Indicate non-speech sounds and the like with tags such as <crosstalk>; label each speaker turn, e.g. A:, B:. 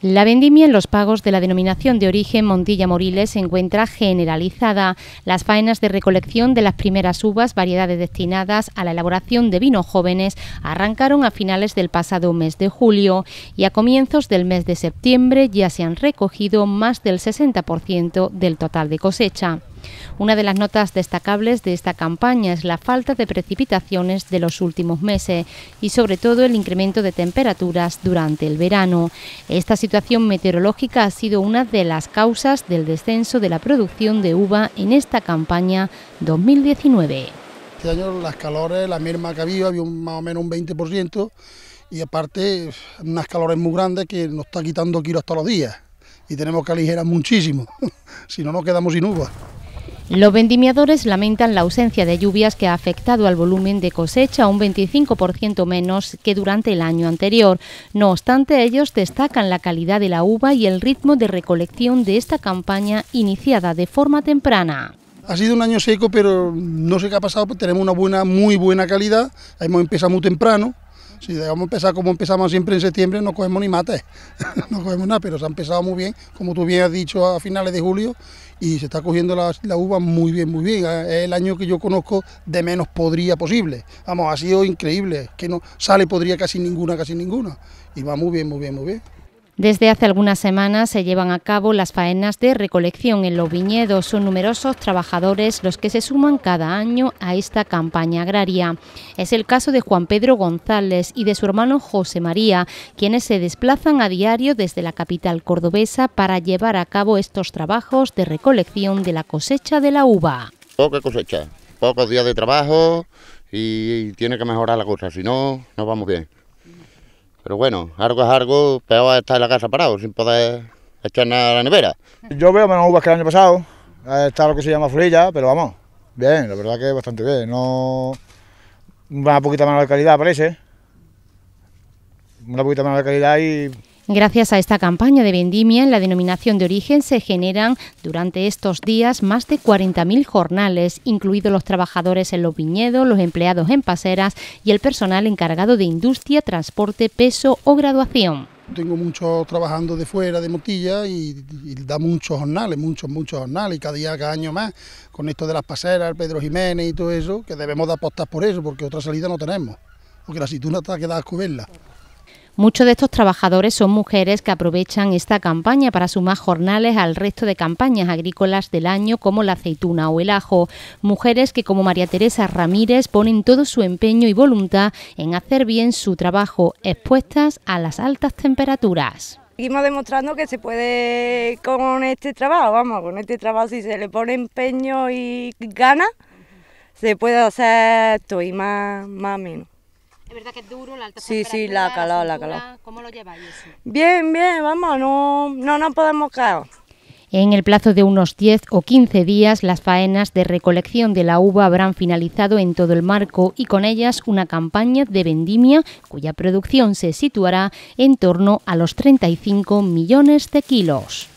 A: La vendimia en los pagos de la denominación de origen Montilla Moriles se encuentra generalizada. Las faenas de recolección de las primeras uvas, variedades destinadas a la elaboración de vinos jóvenes, arrancaron a finales del pasado mes de julio y a comienzos del mes de septiembre ya se han recogido más del 60% del total de cosecha. Una de las notas destacables de esta campaña es la falta de precipitaciones de los últimos meses y sobre todo el incremento de temperaturas durante el verano. Esta situación meteorológica ha sido una de las causas del descenso de la producción de uva en esta campaña 2019.
B: Este año las calores, la merma que había, había un, más o menos un 20% y aparte unas calores muy grandes que nos está quitando kilos todos los días y tenemos que aligerar muchísimo, <laughs> si no nos quedamos sin uva.
A: Los vendimiadores lamentan la ausencia de lluvias que ha afectado al volumen de cosecha un 25% menos que durante el año anterior. No obstante, ellos destacan la calidad de la uva y el ritmo de recolección de esta campaña iniciada de forma temprana.
B: Ha sido un año seco, pero no sé qué ha pasado, tenemos una buena, muy buena calidad. Hemos empezado muy temprano, si debemos empezar como empezamos siempre en septiembre, no cogemos ni mate, <laughs> no cogemos nada, pero se ha empezado muy bien, como tú bien has dicho, a finales de julio y se está cogiendo la, la uva muy bien, muy bien. Es el año que yo conozco de menos podría posible. Vamos, ha sido increíble, que no sale podría casi ninguna, casi ninguna. Y va muy bien, muy bien, muy bien.
A: Desde hace algunas semanas se llevan a cabo las faenas de recolección en los viñedos. Son numerosos trabajadores los que se suman cada año a esta campaña agraria. Es el caso de Juan Pedro González y de su hermano José María, quienes se desplazan a diario desde la capital cordobesa para llevar a cabo estos trabajos de recolección de la cosecha de la uva.
B: Poca cosecha, pocos días de trabajo y tiene que mejorar la cosa, si no, no vamos bien. Pero bueno, algo es algo, peor estar en la casa parado, sin poder echar nada a la nevera. Yo veo menos uvas que el año pasado, está lo que se llama frilla, pero vamos, bien, la verdad que bastante bien. No, una poquita más de calidad parece, una poquita mala de calidad y
A: Gracias a esta campaña de vendimia en la denominación de origen se generan durante estos días más de 40.000 jornales, incluidos los trabajadores en los viñedos, los empleados en paseras y el personal encargado de industria, transporte, peso o graduación
B: tengo muchos trabajando de fuera, de Motilla, y, da muchos jornales, muchos, muchos jornales, y cada día, cada año más, con esto de las paseras, Pedro Jiménez y todo eso, que debemos de apostar por eso, porque otra salida no tenemos, porque la situación está quedada a
A: Muchos de estos trabajadores son mujeres que aprovechan esta campaña para sumar jornales al resto de campañas agrícolas del año como la aceituna o el ajo. Mujeres que como María Teresa Ramírez ponen todo su empeño y voluntad en hacer bien su trabajo expuestas a las altas temperaturas. Seguimos demostrando que se puede con este trabajo, vamos, con este trabajo si se le pone empeño y gana, se puede hacer esto y más, más menos. Es verdad que es duro, la alta Sí, sí, la ha la ha ¿Cómo lo lleváis Bien, bien, vamos, no, no nos podemos caer. En el plazo de unos 10 o 15 días, las faenas de recolección de la uva habrán finalizado en todo el marco y con ellas una campaña de vendimia cuya producción se situará en torno a los 35 millones de kilos.